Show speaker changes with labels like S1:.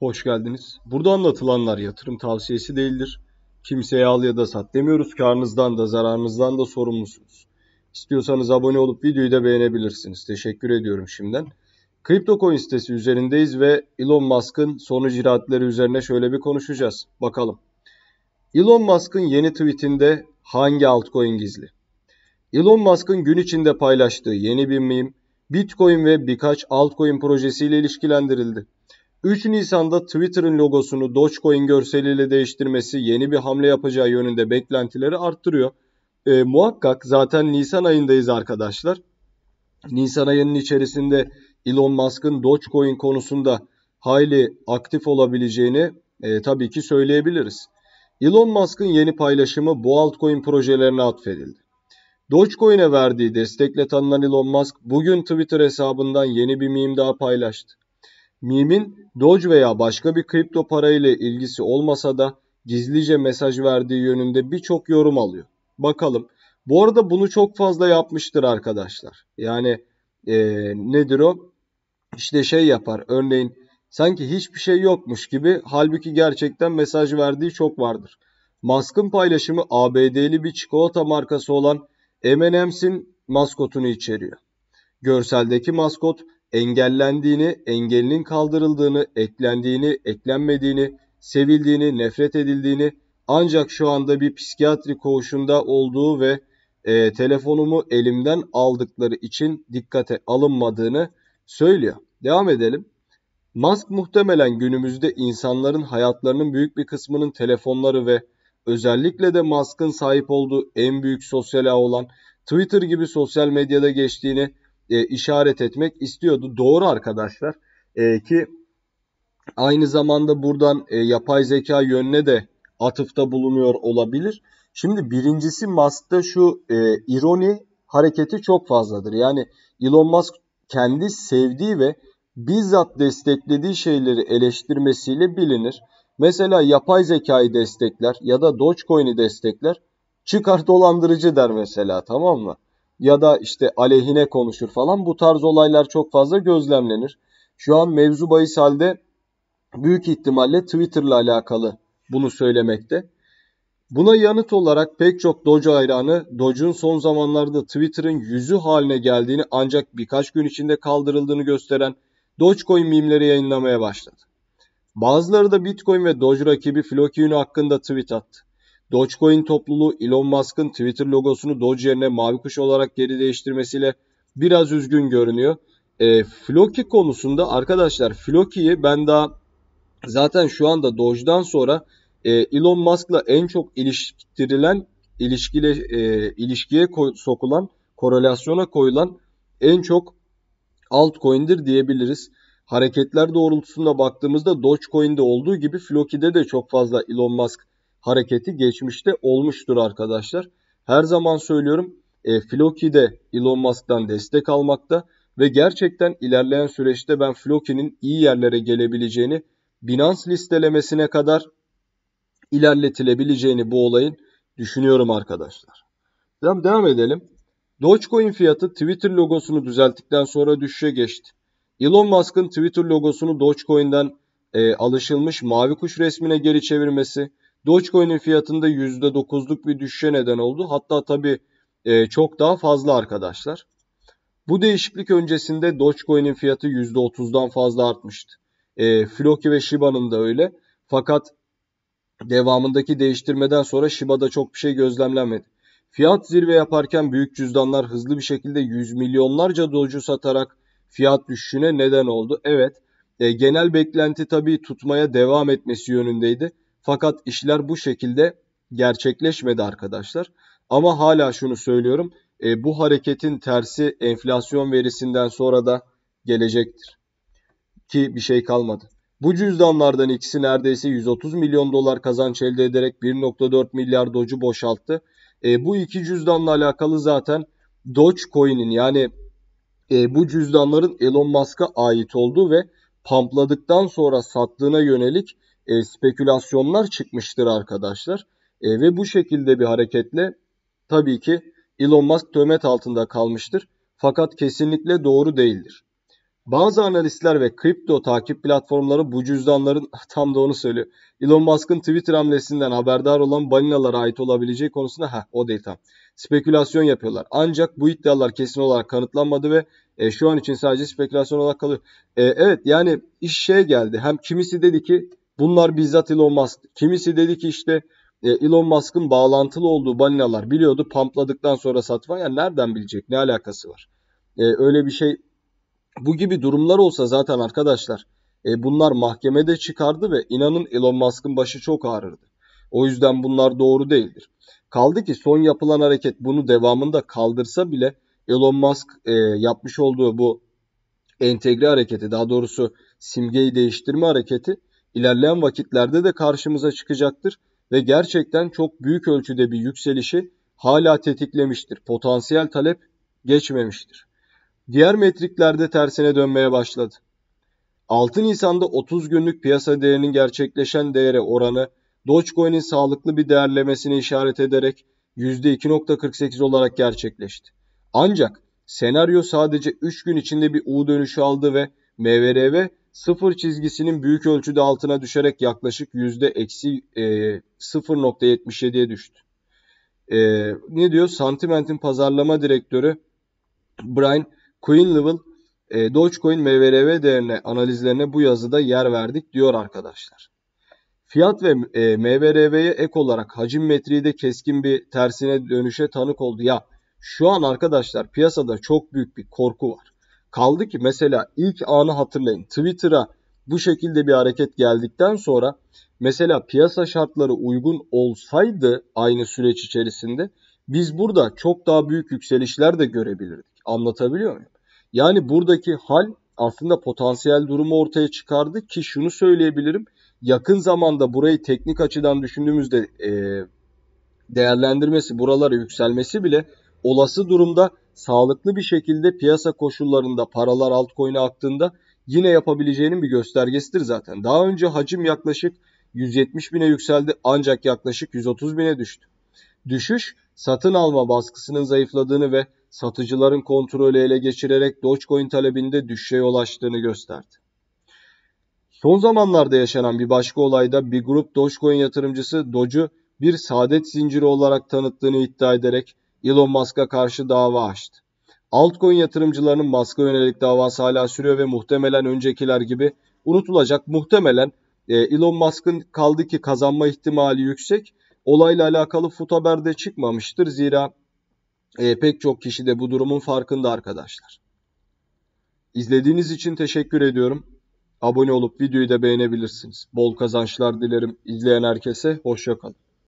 S1: Hoş geldiniz. Burada anlatılanlar yatırım tavsiyesi değildir. Kimseye al ya da sat demiyoruz. Karnınızdan da zararınızdan da sorumlusunuz. İstiyorsanız abone olup videoyu da beğenebilirsiniz. Teşekkür ediyorum şimdiden. Kripto CryptoCoin sitesi üzerindeyiz ve Elon Musk'ın son icraatleri üzerine şöyle bir konuşacağız. Bakalım. Elon Musk'ın yeni tweetinde hangi altcoin gizli? Elon Musk'ın gün içinde paylaştığı yeni bir meme Bitcoin ve birkaç altcoin projesiyle ilişkilendirildi. 3 Nisan'da Twitter'ın logosunu Dogecoin görseliyle değiştirmesi yeni bir hamle yapacağı yönünde beklentileri arttırıyor. E, muhakkak zaten Nisan ayındayız arkadaşlar. Nisan ayının içerisinde Elon Musk'ın Dogecoin konusunda hayli aktif olabileceğini e, tabii ki söyleyebiliriz. Elon Musk'ın yeni paylaşımı bu altcoin projelerine atfedildi. Dogecoin'e verdiği destekle tanınan Elon Musk bugün Twitter hesabından yeni bir meme daha paylaştı. Mim'in Doge veya başka bir kripto para ile ilgisi olmasa da gizlice mesaj verdiği yönünde birçok yorum alıyor. Bakalım. Bu arada bunu çok fazla yapmıştır arkadaşlar. Yani e, nedir o? İşte şey yapar. Örneğin sanki hiçbir şey yokmuş gibi halbuki gerçekten mesaj verdiği çok vardır. Musk'ın paylaşımı ABD'li bir çikolata markası olan M&M's'in maskotunu içeriyor. Görseldeki maskot engellendiğini, engelinin kaldırıldığını, eklendiğini, eklenmediğini, sevildiğini, nefret edildiğini ancak şu anda bir psikiyatri koğuşunda olduğu ve e, telefonumu elimden aldıkları için dikkate alınmadığını söylüyor. Devam edelim. Musk muhtemelen günümüzde insanların hayatlarının büyük bir kısmının telefonları ve özellikle de Musk'ın sahip olduğu en büyük sosyal ağ olan Twitter gibi sosyal medyada geçtiğini e, işaret etmek istiyordu. Doğru arkadaşlar e, ki aynı zamanda buradan e, yapay zeka yönüne de atıfta bulunuyor olabilir. Şimdi birincisi Musk'ta şu e, ironi hareketi çok fazladır. Yani Elon Musk kendi sevdiği ve bizzat desteklediği şeyleri eleştirmesiyle bilinir. Mesela yapay zekayı destekler ya da Dogecoin'i destekler. Çıkar dolandırıcı der mesela tamam mı? ya da işte aleyhine konuşur falan. Bu tarz olaylar çok fazla gözlemlenir. Şu an mevzu bahis halde büyük ihtimalle Twitter'la alakalı bunu söylemekte. Buna yanıt olarak pek çok Doge hayranı Doge'un son zamanlarda Twitter'ın yüzü haline geldiğini ancak birkaç gün içinde kaldırıldığını gösteren Dogecoin mimleri yayınlamaya başladı. Bazıları da Bitcoin ve Doge rakibi Floki hakkında tweet attı. Dogecoin topluluğu Elon Musk'ın Twitter logosunu Doge yerine mavi kuş olarak geri değiştirmesiyle biraz üzgün görünüyor. E, Floki konusunda arkadaşlar Floki'yi ben daha zaten şu anda Doge'dan sonra e, Elon Musk'la en çok iliştirilen ilişkile e, ilişkiye koy, sokulan korelasyona koyulan en çok altcoin'dir diyebiliriz. Hareketler doğrultusunda baktığımızda Dogecoin'de olduğu gibi Floki'de de çok fazla Elon Musk hareketi geçmişte olmuştur arkadaşlar. Her zaman söylüyorum e, Floki de Elon Musk'tan destek almakta ve gerçekten ilerleyen süreçte ben Floki'nin iyi yerlere gelebileceğini Binance listelemesine kadar ilerletilebileceğini bu olayın düşünüyorum arkadaşlar. Devam, devam edelim. Dogecoin fiyatı Twitter logosunu düzelttikten sonra düşüşe geçti. Elon Musk'ın Twitter logosunu Dogecoin'den e, alışılmış mavi kuş resmine geri çevirmesi, Dogecoin'in fiyatında %9'luk bir düşüşe neden oldu. Hatta tabii e, çok daha fazla arkadaşlar. Bu değişiklik öncesinde Dogecoin'in fiyatı %30'dan fazla artmıştı. E, Floki ve Shiba'nın da öyle. Fakat devamındaki değiştirmeden sonra Shiba'da çok bir şey gözlemlenmedi. Fiyat zirve yaparken büyük cüzdanlar hızlı bir şekilde yüz milyonlarca docu satarak fiyat düşüşüne neden oldu. Evet, e, genel beklenti tabii tutmaya devam etmesi yönündeydi. Fakat işler bu şekilde gerçekleşmedi arkadaşlar. Ama hala şunu söylüyorum. E, bu hareketin tersi enflasyon verisinden sonra da gelecektir. Ki bir şey kalmadı. Bu cüzdanlardan ikisi neredeyse 130 milyon dolar kazanç elde ederek 1.4 milyar docu boşalttı. E, bu iki cüzdanla alakalı zaten Dogecoin'in yani e, bu cüzdanların Elon Musk'a ait olduğu ve pampladıktan sonra sattığına yönelik e, spekülasyonlar çıkmıştır arkadaşlar. E, ve bu şekilde bir hareketle tabii ki Elon Musk töhmet altında kalmıştır. Fakat kesinlikle doğru değildir. Bazı analistler ve kripto takip platformları bu cüzdanların tam da onu söylüyor. Elon Musk'ın Twitter hamlesinden haberdar olan balinalara ait olabileceği konusunda ha o değil tam. Spekülasyon yapıyorlar. Ancak bu iddialar kesin olarak kanıtlanmadı ve e, şu an için sadece spekülasyon olarak kalıyor. E, evet yani iş şey geldi. Hem kimisi dedi ki Bunlar bizzat Elon Musk. Kimisi dedi ki işte e, Elon Musk'ın bağlantılı olduğu balinalar biliyordu. Pampladıktan sonra satma. Yani nereden bilecek? Ne alakası var? E, öyle bir şey bu gibi durumlar olsa zaten arkadaşlar e, bunlar mahkemede çıkardı ve inanın Elon Musk'ın başı çok ağrırdı. O yüzden bunlar doğru değildir. Kaldı ki son yapılan hareket bunu devamında kaldırsa bile Elon Musk e, yapmış olduğu bu entegre hareketi daha doğrusu simgeyi değiştirme hareketi ilerleyen vakitlerde de karşımıza çıkacaktır ve gerçekten çok büyük ölçüde bir yükselişi hala tetiklemiştir. Potansiyel talep geçmemiştir. Diğer metriklerde tersine dönmeye başladı. 6 Nisan'da 30 günlük piyasa değerinin gerçekleşen değere oranı Dogecoin'in sağlıklı bir değerlemesini işaret ederek %2.48 olarak gerçekleşti. Ancak senaryo sadece 3 gün içinde bir U dönüşü aldı ve MVRV sıfır çizgisinin büyük ölçüde altına düşerek yaklaşık yüzde eksi e, 0.77'ye düştü. E, ne diyor? Santimentin pazarlama direktörü Brian Quinlevel e, Dogecoin MVRV değerine analizlerine bu yazıda yer verdik diyor arkadaşlar. Fiyat ve e, MVRV'ye ek olarak hacim metriği de keskin bir tersine dönüşe tanık oldu. Ya şu an arkadaşlar piyasada çok büyük bir korku var. Kaldı ki mesela ilk anı hatırlayın. Twitter'a bu şekilde bir hareket geldikten sonra mesela piyasa şartları uygun olsaydı aynı süreç içerisinde biz burada çok daha büyük yükselişler de görebilirdik. Anlatabiliyor muyum? Yani buradaki hal aslında potansiyel durumu ortaya çıkardı ki şunu söyleyebilirim. Yakın zamanda burayı teknik açıdan düşündüğümüzde e, değerlendirmesi, buralara yükselmesi bile Olası durumda sağlıklı bir şekilde piyasa koşullarında paralar altcoin'e aktığında yine yapabileceğinin bir göstergesidir zaten. Daha önce hacim yaklaşık 170 bine yükseldi ancak yaklaşık 130 bine düştü. Düşüş satın alma baskısının zayıfladığını ve satıcıların kontrolü ele geçirerek Dogecoin talebinde düşüşe yol açtığını gösterdi. Son zamanlarda yaşanan bir başka olayda bir grup Dogecoin yatırımcısı Doge'u bir saadet zinciri olarak tanıttığını iddia ederek Elon Musk'a karşı dava açtı. Altcoin yatırımcılarının Musk'a yönelik davası hala sürüyor ve muhtemelen öncekiler gibi unutulacak. Muhtemelen e, Elon Musk'ın kaldı ki kazanma ihtimali yüksek. Olayla alakalı fut haberde çıkmamıştır. Zira e, pek çok kişi de bu durumun farkında arkadaşlar. İzlediğiniz için teşekkür ediyorum. Abone olup videoyu da beğenebilirsiniz. Bol kazançlar dilerim izleyen herkese. Hoşçakalın.